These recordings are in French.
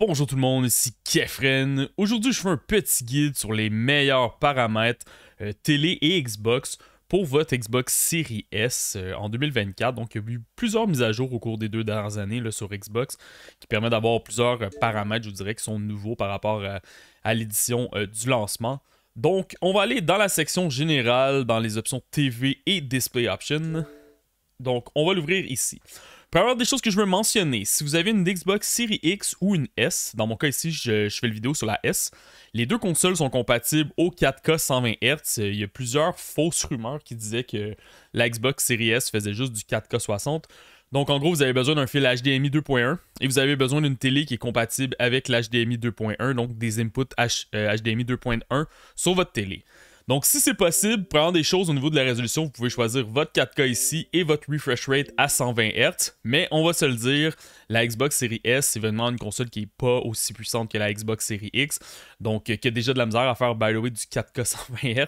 Bonjour tout le monde, ici Kefren. Aujourd'hui, je fais un petit guide sur les meilleurs paramètres euh, télé et Xbox pour votre Xbox Series S euh, en 2024. Donc, il y a eu plusieurs mises à jour au cours des deux dernières années sur Xbox qui permet d'avoir plusieurs euh, paramètres, je dirais, qui sont nouveaux par rapport à, à l'édition du lancement. Donc, on va aller dans la section générale, dans les options TV et Display Options. Donc, on va l'ouvrir ici. Pour avoir des choses que je veux mentionner, si vous avez une Xbox Series X ou une S, dans mon cas ici, je, fais le vidéo sur la S, les deux consoles sont compatibles au 4K 120 Hz. Il y a plusieurs fausses rumeurs qui disaient que la Xbox Series S faisait juste du 4K 60. Donc, en gros, vous avez besoin d'un fil HDMI 2.1 et vous avez besoin d'une télé qui est compatible avec l'HDMI 2.1, donc des inputs HDMI euh, 2.1 sur votre télé. Donc, si c'est possible, prendre des choses au niveau de la résolution, vous pouvez choisir votre 4K ici et votre refresh rate à 120 Hz. Mais on va se le dire, la Xbox Series S, c'est vraiment une console qui n'est pas aussi puissante que la Xbox Series X, donc euh, qui a déjà de la misère à faire, by the way, du 4K 120 Hz.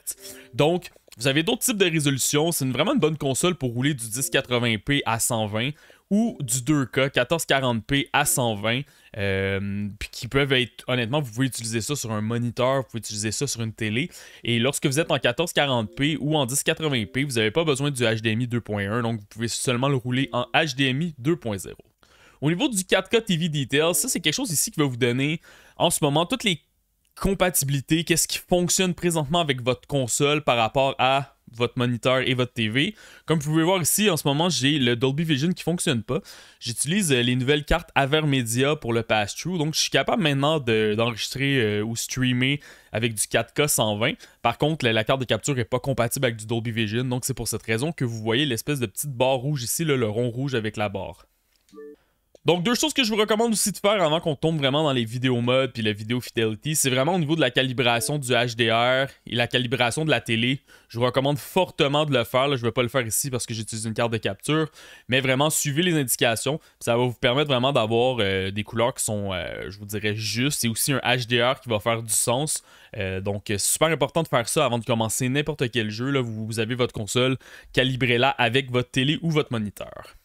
Donc, vous avez d'autres types de résolutions. C'est vraiment une bonne console pour rouler du 1080p à 120 ou du 2K 1440p à 120, euh, qui peuvent être, honnêtement, vous pouvez utiliser ça sur un moniteur, vous pouvez utiliser ça sur une télé. Et lorsque vous êtes en 1440p ou en 1080p, vous n'avez pas besoin du HDMI 2.1, donc vous pouvez seulement le rouler en HDMI 2.0. Au niveau du 4K TV Details, ça c'est quelque chose ici qui va vous donner en ce moment toutes les compatibilités, qu'est-ce qui fonctionne présentement avec votre console par rapport à votre moniteur et votre TV. Comme vous pouvez voir ici, en ce moment, j'ai le Dolby Vision qui fonctionne pas. J'utilise euh, les nouvelles cartes AverMedia pour le pass-through, donc je suis capable maintenant d'enregistrer euh, ou streamer avec du 4K 120. Par contre, la, carte de capture n'est pas compatible avec du Dolby Vision, donc c'est pour cette raison que vous voyez l'espèce de petite barre rouge ici, le rond rouge avec la barre. Donc, deux choses que je vous recommande aussi de faire avant qu'on tombe vraiment dans les vidéos mode puis la vidéo fidelity, c'est vraiment au niveau de la calibration du HDR et la calibration de la télé. Je vous recommande fortement de le faire. je ne vais pas le faire ici parce que j'utilise une carte de capture, mais vraiment suivez les indications. Ça va vous permettre vraiment d'avoir euh, des couleurs qui sont, euh, je vous dirais, justes. C'est aussi un HDR qui va faire du sens. Euh, donc, c'est super important de faire ça avant de commencer n'importe quel jeu. Là, vous, vous avez votre console, calibrez-la avec votre télé ou votre moniteur.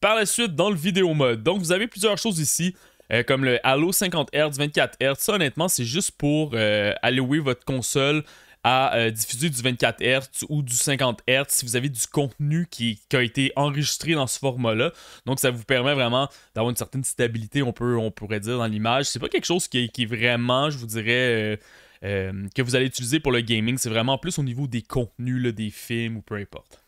Par la suite, dans le vidéo mode, donc vous avez plusieurs choses ici. Euh, comme le Halo 50Hz, 24Hz, ça honnêtement c'est juste pour euh, allouer votre console à euh, diffuser du 24 Hz ou du 50 Hz si vous avez du contenu qui, a été enregistré dans ce format-là. Donc, ça vous permet vraiment d'avoir une certaine stabilité, on, peut, on pourrait dire, dans l'image. C'est pas quelque chose qui est, vraiment, je vous dirais, que vous allez utiliser pour le gaming. C'est vraiment plus au niveau des contenus, des films ou peu importe.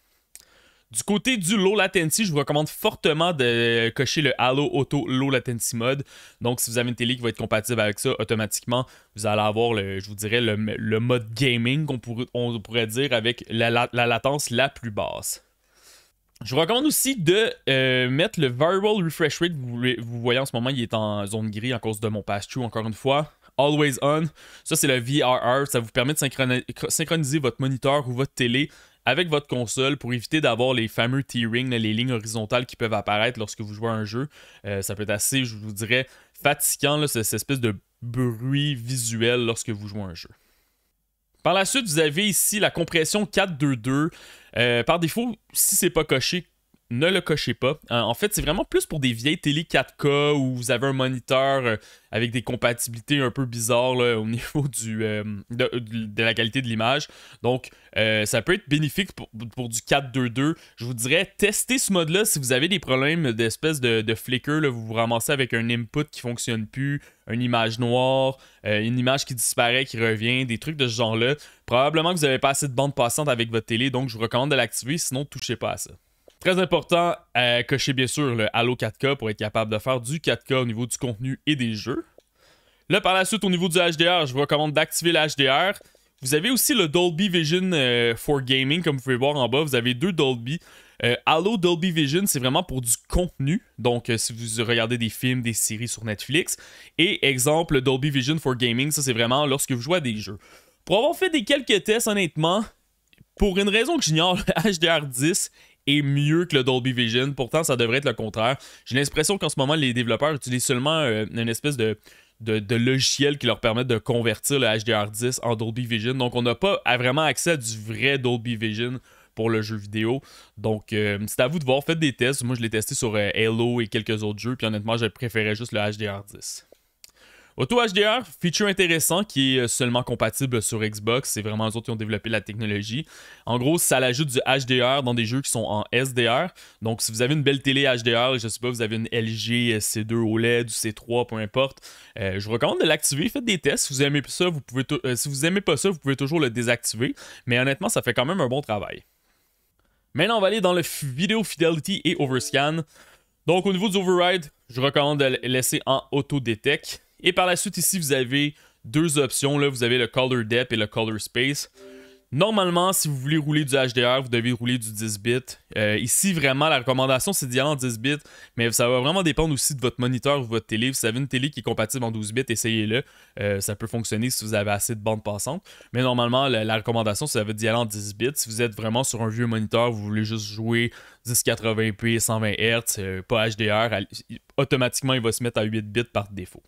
Du côté du low latency, je vous recommande fortement de cocher le Halo Auto Low Latency Mode. Donc, si vous avez une télé qui va être compatible avec ça, automatiquement, vous allez avoir, le, je vous dirais, le, mode gaming qu'on on pourrait dire avec la, latence la plus basse. Je vous recommande aussi de euh, mettre le Variable Refresh Rate. Vous, voyez en ce moment, il est en zone gris en cause de mon pass-through, encore une fois. Always On, ça c'est le VRR, ça vous permet de synchroniser votre moniteur ou votre télé avec votre console pour éviter d'avoir les fameux tearing, les lignes horizontales qui peuvent apparaître lorsque vous jouez à un jeu. Euh, ça peut être assez, je vous dirais, fatigant, cette espèce de bruit visuel lorsque vous jouez à un jeu. Par la suite, vous avez ici la compression 422. Euh, par défaut, si c'est pas coché, ne le cochez pas. Euh, en fait, c'est vraiment plus pour des vieilles télé 4K où vous avez un moniteur euh, avec des compatibilités un peu bizarres au niveau euh, du, de, la qualité de l'image. Donc, ça peut être bénéfique pour, du 4-2-2. Je vous dirais, testez ce mode-là si vous avez des problèmes d'espèce de, flicker. vous vous ramassez avec un input qui fonctionne plus, une image noire, une image qui disparaît, qui revient, des trucs de ce genre-là. Probablement que vous n'avez pas assez de bande passante avec votre télé, donc je vous recommande de l'activer, sinon touchez pas à ça. Très important, euh, cocher bien sûr le Halo 4K pour être capable de faire du 4K au niveau du contenu et des jeux. Là, par la suite, au niveau du HDR, je vous recommande d'activer le HDR. Vous avez aussi le Dolby Vision euh, for Gaming, comme vous pouvez voir en bas. Vous avez deux Dolby. Euh, Halo Dolby Vision, c'est vraiment pour du contenu. Donc, euh, si vous regardez des films, des séries sur Netflix. Et exemple, Dolby Vision for Gaming, ça c'est vraiment lorsque vous jouez à des jeux. Pour avoir fait des quelques tests, honnêtement, pour une raison que j'ignore, le HDR10 est mieux que le Dolby Vision. Pourtant, ça devrait être le contraire. J'ai l'impression qu'en ce moment, les développeurs utilisent seulement euh, une espèce de, de, logiciel qui leur permet de convertir le HDR10 en Dolby Vision. Donc, on n'a pas vraiment accès à du vrai Dolby Vision pour le jeu vidéo. Donc, euh, c'est à vous de voir. Faites des tests. Moi, je l'ai testé sur euh, Halo et quelques autres jeux. Puis honnêtement, je préférais juste le HDR10. Auto HDR, feature intéressant qui est euh, seulement compatible sur Xbox. C'est vraiment eux autres qui ont développé la technologie. En gros, ça l'ajoute du HDR dans des jeux qui sont en SDR. Donc, si vous avez une belle télé HDR, je ne sais pas, vous avez une LG euh, C2 OLED ou C3, peu importe, euh, je vous recommande de l'activer. Faites des tests. Si vous aimez pas ça, vous pouvez toujours le désactiver. Mais honnêtement, ça fait quand même un bon travail. Maintenant, on va aller dans le vidéo fidelity et overscan. Donc, au niveau du override, je recommande de laisser en auto-detect. Et par la suite, ici, vous avez deux options. Là, vous avez le Color Depth et le Color Space. Normalement, si vous voulez rouler du HDR, vous devez rouler du 10 bits. Euh, ici, vraiment, la recommandation, c'est d'y aller en 10 bits, mais ça va vraiment dépendre aussi de votre moniteur ou votre télé. Si vous avez une télé qui est compatible en 12 bits, essayez-le. Euh, ça peut fonctionner si vous avez assez de bandes passantes. Mais normalement, la, recommandation, ça va d'y aller en 10 bits. Si vous êtes vraiment sur un vieux moniteur, vous voulez juste jouer 1080p, 120 Hz, pas HDR, automatiquement, il va se mettre à 8 bits par défaut.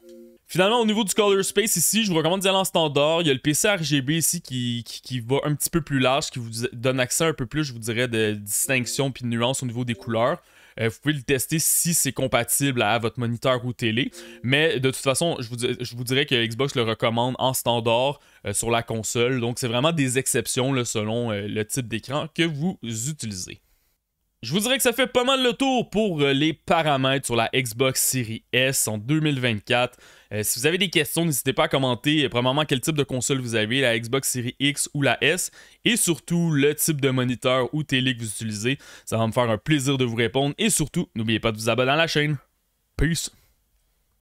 Finalement, au niveau du color space ici, je vous recommande d'y aller en standard. Il y a le PC RGB ici qui, va un petit peu plus large, qui vous donne accès un peu plus, je vous dirais, de distinction puis de nuance au niveau des couleurs. Euh, vous pouvez le tester si c'est compatible à votre moniteur ou télé. Mais de toute façon, je vous, dirais que Xbox le recommande en standard euh, sur la console. Donc, c'est vraiment des exceptions selon euh, le type d'écran que vous utilisez. Je vous dirais que ça fait pas mal le tour pour euh, les paramètres sur la Xbox Series S en 2024. Euh, si vous avez des questions, n'hésitez pas à commenter, euh, premièrement, quel type de console vous avez, la Xbox Series X ou la S, et surtout le type de moniteur ou télé que vous utilisez. Ça va me faire un plaisir de vous répondre, et surtout, n'oubliez pas de vous abonner à la chaîne. Peace!